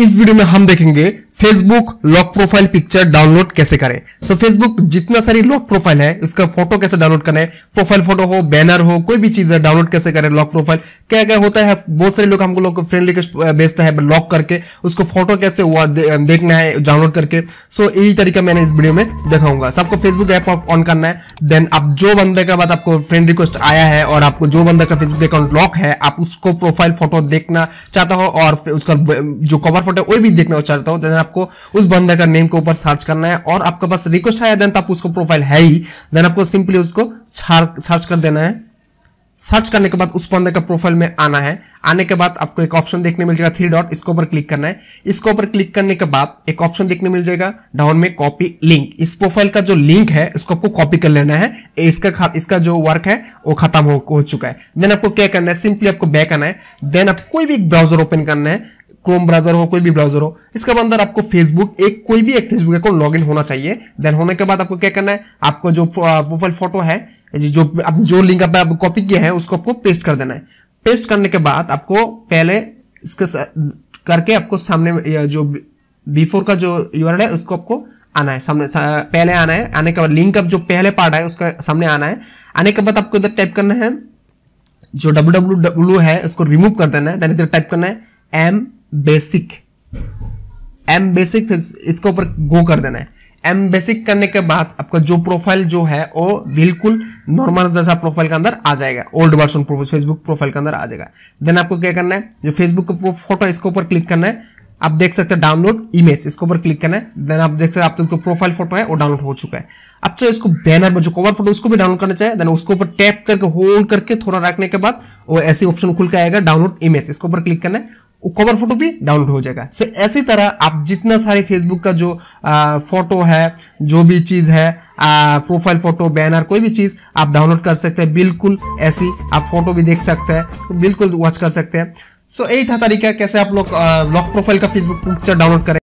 इस वीडियो में हम देखेंगे Facebook lock profile picture download कैसे करें सो so, फेसबुक जितना सारी लॉक प्रोफाइल है उसका फोटो कैसे डाउनलोड करें प्रोफाइल फोटो हो बैनर हो कोई भी चीज है डाउनलोड कैसे करें लॉक प्रोफाइल क्या क्या होता है बहुत सारे लोग हमको लोग फ्रेंड रिक्वेस्ट भेजता है लॉक करके उसको फोटो कैसे हुआ दे, देखना है डाउनलोड करके सो so, यही तरीका मैंने इस वीडियो में दिखाऊंगा सबको फेसबुक ऐप ऑन करना है देन आप जो बंदे का बाद आपको फ्रेंड रिक्वेस्ट आया है और आपको जो बंदा का फेसबुक अकाउंट लॉक है आप उसको प्रोफाइल फोटो देखना चाहता हो और उसका जो कवर फोटो है वही भी देखना चाहता हो देन आप आपको उस बंदे का नेम के ऊपर सर्च करना है और आपके पास रिक्वेस्ट आया देन तो आप उसको प्रोफाइल है ही देन आपको सिंपली उसको सर्च कर देना है सर्च करने के बाद उस बंदे का प्रोफाइल में आना है आने के बाद आपको एक ऑप्शन देखने मिल जाएगा थ्री डॉट इसके ऊपर क्लिक करना है इसके ऊपर क्लिक करने के बाद एक ऑप्शन देखने मिल जाएगा डाउन में कॉपी लिंक इस प्रोफाइल का जो लिंक है इसको आपको कॉपी कर लेना है इसका इसका जो वर्क है वो खत्म हो, हो चुका है देन आपको क्या करना है सिंपली आपको बैक आना है देन आप कोई भी ब्राउजर ओपन करना है क्रोम ब्राउजर हो कोई भी ब्राउजर हो इसके अंदर आपको फेसबुक एक कोई भी एक फेसबुक अकाउंट लॉग इन होना चाहिए देन होने के बाद आपको क्या करना है आपको जो प्रोफाइल फोटो है जो आप जो लिंक आप कॉपी किया है उसको आपको पेस्ट कर देना है पेस्ट करने के बाद आपको पहले इसके करके आपको सामने जो बिफोर का जो यूर है उसको आपको आना है सामने सा, पहले आना है आने के बाद लिंक अब जो पहले पार्ट है उसका सामने आना है आने के बाद आपको इधर टाइप करना है जो डब्ल्यू है उसको रिमूव कर देना है देन इधर टाइप करना है एम बेसिक एम बेसिक फिर इसके ऊपर गो कर देना है एम बेसिक करने के बाद आपका जो प्रोफाइल जो है वो बिल्कुल नॉर्मल जैसा प्रोफाइल के अंदर आ जाएगा ओल्ड वर्सन फेसबुक प्रोफाइल के अंदर आ जाएगा देन आपको क्या करना है जो फेसबुक का फोटो इसके ऊपर क्लिक करना है आप देख सकते हैं डाउनलोड इमेज इसके ऊपर क्लिक करना है देन आप देख सकते हैं आपका प्रोफाइल फोटो है वो डाउनलोड हो चुका है अब चाहे इसको बैनर में जो कवर फोटो उसको भी डाउनलोड करना चाहिए देन उसके ऊपर टैप करके होल्ड करके थोड़ा रखने के बाद वो ऐसे ऑप्शन खुल के आएगा डाउनलोड इमेज इसके ऊपर क्लिक करना है कवर फोटो भी डाउनलोड हो जाएगा सो ऐसी तरह आप जितना सारे फेसबुक का जो आ, फोटो है जो भी चीज़ है प्रोफाइल फोटो बैनर कोई भी चीज़ आप डाउनलोड कर सकते हैं बिल्कुल ऐसी आप फोटो भी देख सकते हैं तो बिल्कुल वॉच कर सकते हैं सो यही था तरीका कैसे आप लोग लॉक प्रोफाइल का फेसबुक पिक्चर डाउनलोड करें